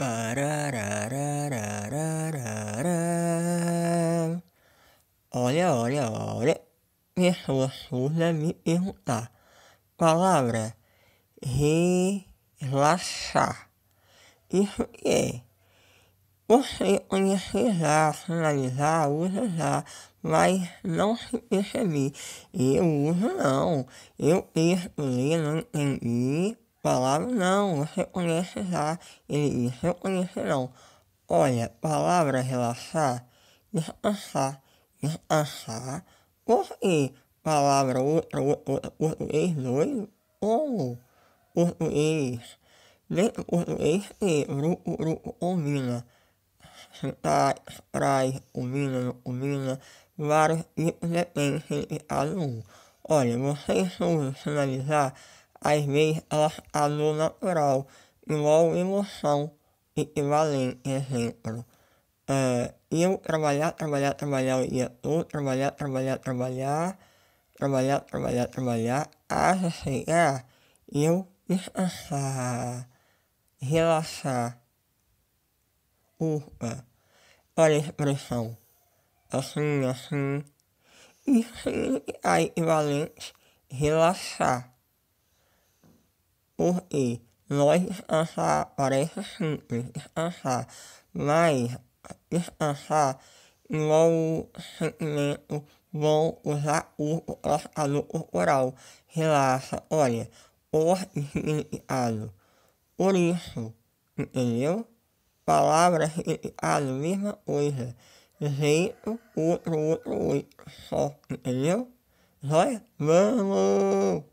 Olha, olha, olha. Pessoas surdas me perguntar. Palavra relaxar. Isso que é. Você conhecer já, finalizar, usa já, mas não se Eu uso não. Eu penso ler, não entendi. Palavra não, reconhece já. Ele diz, reconhecerão. Olha, palavra relaxar, descansar, descansar. Por que palavra outra, outra, português dois, Como? Português. Dentro do português tem grupo, grupo, combina. Tá, traz, combina, não combina. Vários tipos dependem de cada um. Olha, vocês vão sinalizar às vezes elas agem natural, igual emoção, equivalente, exemplo. É, eu trabalhar, trabalhar, trabalhar o dia todo, trabalhar, trabalhar, trabalhar, trabalhar, trabalhar, trabalhar, até chegar eu descansar, relaxar. Ufa, olha a expressão. Assim, assim. e aí, equivalente relaxar porque nós descansar parece simples, descansar, mas descansar igual o sentimento vão usar o traçado corporal, relaxa, olha, por significado. Por isso, entendeu? Palavra, significado, mesma coisa. Jeito, outro, outro, outro, só, entendeu? Olha, vamos!